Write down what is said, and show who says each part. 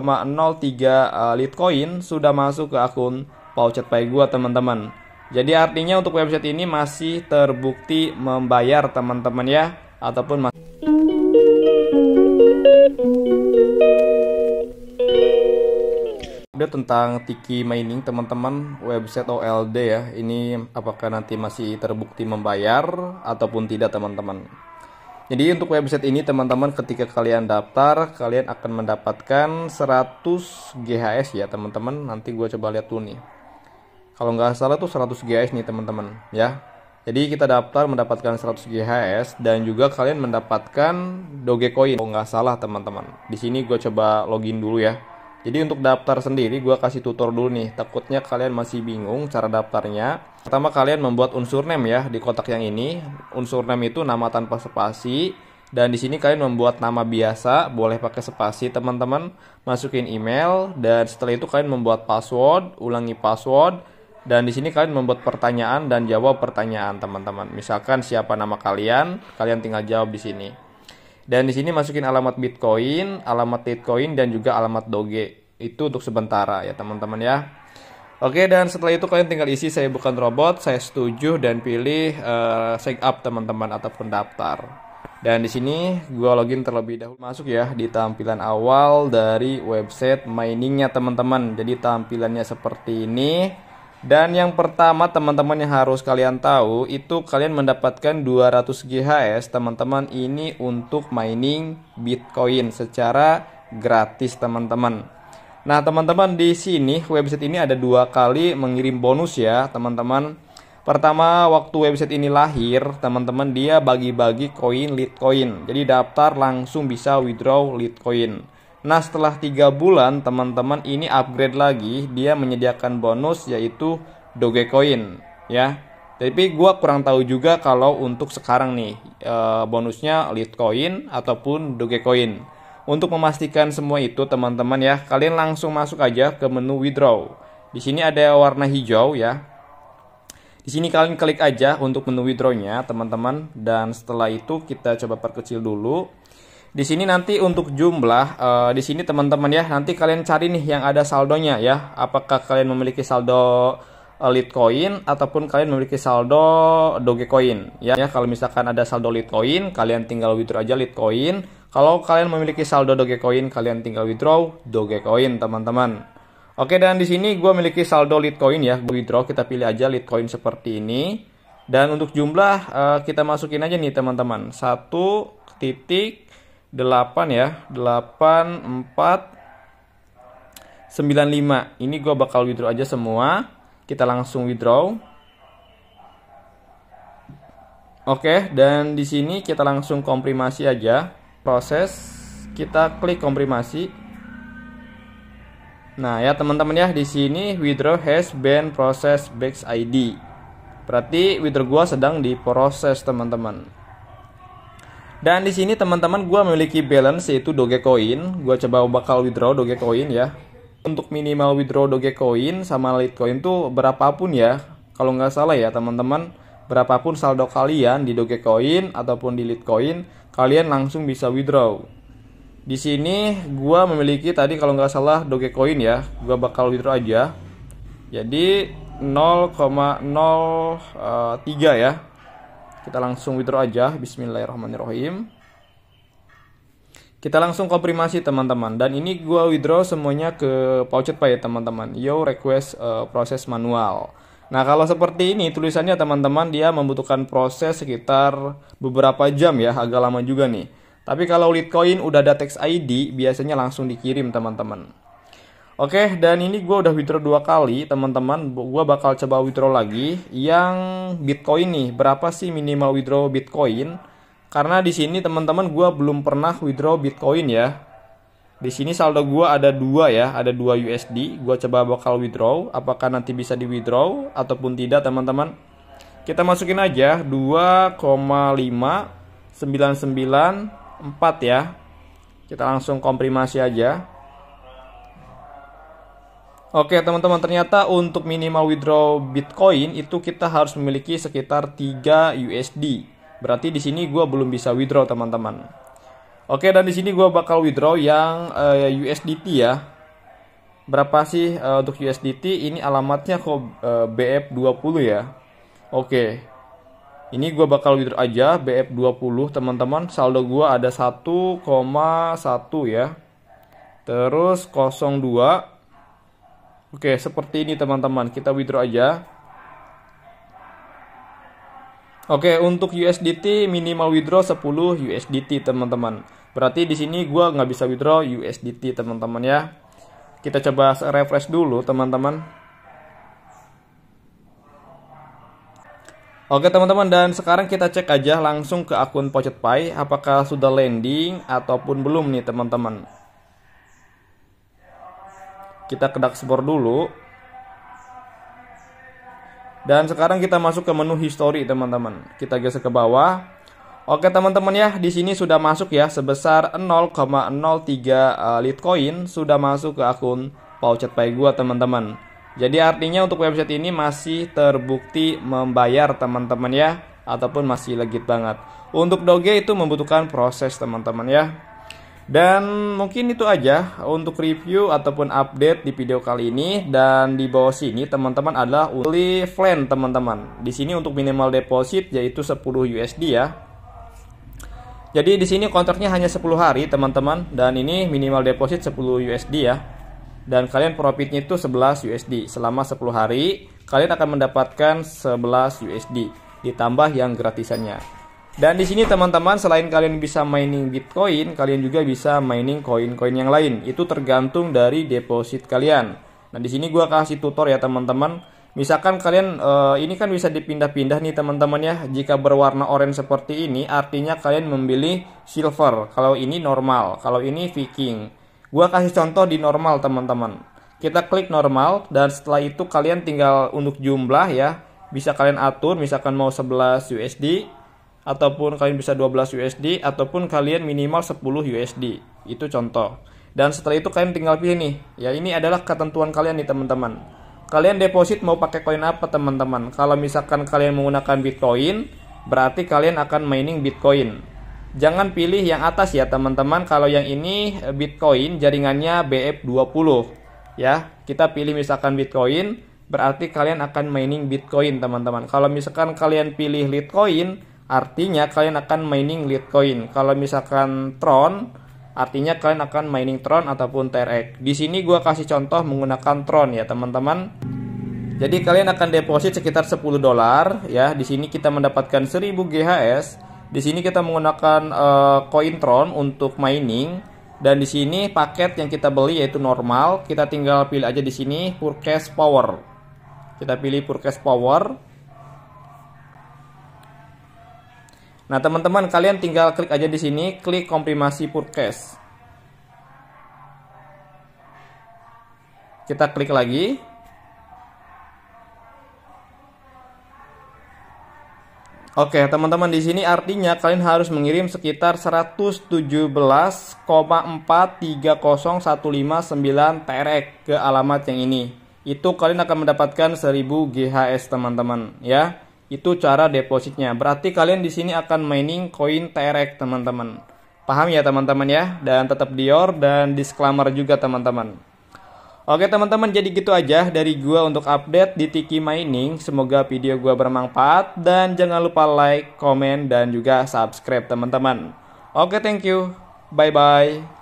Speaker 1: 0,03 eh, Litecoin sudah masuk ke akun Pouchet Pay gua teman-teman. Jadi artinya untuk website ini masih terbukti membayar teman-teman ya ataupun masih update tentang Tiki Mining teman-teman website OLD ya ini apakah nanti masih terbukti membayar ataupun tidak teman-teman jadi untuk website ini teman-teman ketika kalian daftar kalian akan mendapatkan 100 GHS ya teman-teman. Nanti gue coba lihat tuh nih. Kalau nggak salah tuh 100 GHS nih teman-teman ya. Jadi kita daftar mendapatkan 100 GHS dan juga kalian mendapatkan Dogecoin. Kalau nggak salah teman-teman. Di sini gue coba login dulu ya. Jadi untuk daftar sendiri gue kasih tutor dulu nih, takutnya kalian masih bingung cara daftarnya. Pertama kalian membuat unsur name ya di kotak yang ini. Unsur name itu nama tanpa spasi dan di sini kalian membuat nama biasa, boleh pakai spasi teman-teman. Masukin email dan setelah itu kalian membuat password, ulangi password dan di sini kalian membuat pertanyaan dan jawab pertanyaan teman-teman. Misalkan siapa nama kalian, kalian tinggal jawab di sini. Dan di sini masukin alamat Bitcoin, alamat Bitcoin dan juga alamat Doge itu untuk sementara ya teman-teman ya. Oke dan setelah itu kalian tinggal isi saya bukan robot, saya setuju dan pilih uh, eh, sign up teman-teman ataupun daftar. Dan di sini gua login terlebih dahulu masuk ya di tampilan awal dari website miningnya teman-teman. Jadi tampilannya seperti ini. Dan yang pertama teman-teman yang harus kalian tahu itu kalian mendapatkan 200 GHS teman-teman ini untuk mining Bitcoin secara gratis teman-teman. Nah, teman-teman di sini website ini ada dua kali mengirim bonus ya, teman-teman. Pertama, waktu website ini lahir, teman-teman dia bagi-bagi koin Litecoin. Jadi daftar langsung bisa withdraw Litecoin. Nah, setelah 3 bulan, teman-teman ini upgrade lagi, dia menyediakan bonus yaitu Dogecoin ya. Tapi gue kurang tahu juga kalau untuk sekarang nih, eh, bonusnya Litecoin ataupun Dogecoin. Untuk memastikan semua itu teman-teman ya, kalian langsung masuk aja ke menu withdraw. Di sini ada warna hijau ya. Di sini kalian klik aja untuk menu withdrawnya teman-teman dan setelah itu kita coba perkecil dulu. Di sini nanti untuk jumlah uh, di sini teman-teman ya, nanti kalian cari nih yang ada saldonya ya. Apakah kalian memiliki saldo eh, Litecoin ataupun kalian memiliki saldo Dogecoin ya. ya kalau misalkan ada saldo Litecoin, kalian tinggal withdraw aja Litecoin kalau kalian memiliki saldo Dogecoin, kalian tinggal withdraw Dogecoin, teman-teman. Oke, dan di sini gue memiliki saldo Litecoin ya. Gue withdraw, kita pilih aja Litecoin seperti ini. Dan untuk jumlah, eh, kita masukin aja nih, teman-teman. 1 titik 8 ya. 8, 4, 95. Ini gue bakal withdraw aja semua. Kita langsung withdraw. Oke, dan di sini kita langsung komprimasi aja proses kita klik komprimasi Nah, ya teman-teman ya, di sini withdraw has been processed back ID. Berarti withdraw gua sedang diproses, teman-teman. Dan di sini teman-teman gua memiliki balance yaitu Dogecoin. Gua coba bakal withdraw Dogecoin ya. Untuk minimal withdraw Dogecoin sama Litecoin tuh berapapun ya. Kalau nggak salah ya, teman-teman, berapapun saldo kalian di Dogecoin ataupun di Litecoin, kalian langsung bisa withdraw. Di sini gua memiliki tadi kalau nggak salah Dogecoin ya, gua bakal withdraw aja. Jadi 0,03 eh, ya. Kita langsung withdraw aja. Bismillahirrahmanirrahim. Kita langsung konfirmasi teman-teman dan ini gua withdraw semuanya ke Pouchet Pay ya teman-teman. Yo request uh, proses manual. Nah, kalau seperti ini tulisannya teman-teman dia membutuhkan proses sekitar beberapa jam ya, agak lama juga nih. Tapi kalau Litecoin udah ada text ID, biasanya langsung dikirim teman-teman. Oke, dan ini gue udah withdraw dua kali, teman-teman. Gue bakal coba withdraw lagi yang Bitcoin nih. Berapa sih minimal withdraw Bitcoin? Karena di sini teman-teman gue belum pernah withdraw Bitcoin ya. Di sini saldo gua ada dua ya, ada dua USD. Gua coba bakal withdraw. Apakah nanti bisa di withdraw ataupun tidak teman-teman? Kita masukin aja 2,5994 ya. Kita langsung komprimasi aja. Oke teman-teman ternyata untuk minimal withdraw Bitcoin itu kita harus memiliki sekitar 3 USD. Berarti di sini gue belum bisa withdraw teman-teman. Oke, dan di sini gue bakal withdraw yang uh, eh, USDT ya. Berapa sih uh, untuk USDT? Ini alamatnya kok eh, uh, BF20 ya. Oke. Ini gue bakal withdraw aja BF20 teman-teman. Saldo gue ada 1,1 ya. Terus 02. Oke, seperti ini teman-teman. Kita withdraw aja. Oke, untuk USDT minimal withdraw 10 USDT teman-teman. Berarti di sini gue nggak bisa withdraw USDT teman-teman ya. Kita coba refresh dulu teman-teman. Oke teman-teman dan sekarang kita cek aja langsung ke akun Pocket Pie apakah sudah landing ataupun belum nih teman-teman. Kita ke dashboard dulu. Dan sekarang kita masuk ke menu history, teman-teman. Kita geser ke bawah. Oke, teman-teman ya, di sini sudah masuk ya sebesar 0,03 eh, Litecoin sudah masuk ke akun Paucet Pay gua, teman-teman. Jadi artinya untuk website ini masih terbukti membayar, teman-teman ya, ataupun masih legit banget. Untuk Doge itu membutuhkan proses, teman-teman ya. Dan mungkin itu aja untuk review ataupun update di video kali ini dan di bawah sini teman-teman adalah Uli flan teman-teman. Di sini untuk minimal deposit yaitu 10 USD ya. Jadi di sini kontraknya hanya 10 hari teman-teman dan ini minimal deposit 10 USD ya. Dan kalian profitnya itu 11 USD. Selama 10 hari kalian akan mendapatkan 11 USD ditambah yang gratisannya. Dan di sini teman-teman selain kalian bisa mining Bitcoin, kalian juga bisa mining koin-koin yang lain. Itu tergantung dari deposit kalian. Nah, di sini gua kasih tutor ya teman-teman. Misalkan kalian eh, ini kan bisa dipindah-pindah nih teman-teman ya. Jika berwarna orange seperti ini artinya kalian membeli silver. Kalau ini normal, kalau ini viking. Gua kasih contoh di normal teman-teman. Kita klik normal dan setelah itu kalian tinggal untuk jumlah ya. Bisa kalian atur misalkan mau 11 USD ataupun kalian bisa 12 USD ataupun kalian minimal 10 USD. Itu contoh. Dan setelah itu kalian tinggal pilih nih. Ya ini adalah ketentuan kalian nih teman-teman. Kalian deposit mau pakai koin apa teman-teman? Kalau misalkan kalian menggunakan Bitcoin, berarti kalian akan mining Bitcoin. Jangan pilih yang atas ya teman-teman. Kalau yang ini eh, Bitcoin jaringannya BF20 ya. Kita pilih misalkan Bitcoin, berarti kalian akan mining Bitcoin teman-teman. Kalau misalkan kalian pilih Litecoin, artinya kalian akan mining Litecoin. Kalau misalkan Tron, artinya kalian akan mining Tron ataupun TRX. Di sini gue kasih contoh menggunakan Tron ya teman-teman. Jadi kalian akan deposit sekitar 10 dolar ya. Di sini kita mendapatkan 1000 GHS. Di sini kita menggunakan uh, koin Tron untuk mining dan di sini paket yang kita beli yaitu normal. Kita tinggal pilih aja di sini purchase power. Kita pilih purchase power. Nah, teman-teman kalian tinggal klik aja di sini, klik komprimasi purchase Kita klik lagi. Oke, teman-teman di sini artinya kalian harus mengirim sekitar 117,430159 TRX e ke alamat yang ini. Itu kalian akan mendapatkan 1000 GHS, teman-teman, ya. Itu cara depositnya. Berarti kalian di sini akan mining koin TRX, teman-teman. Paham ya, teman-teman ya? Dan tetap Dior dan disclaimer juga, teman-teman. Oke, teman-teman, jadi gitu aja dari gua untuk update di Tiki Mining. Semoga video gua bermanfaat dan jangan lupa like, komen dan juga subscribe, teman-teman. Oke, thank you. Bye bye.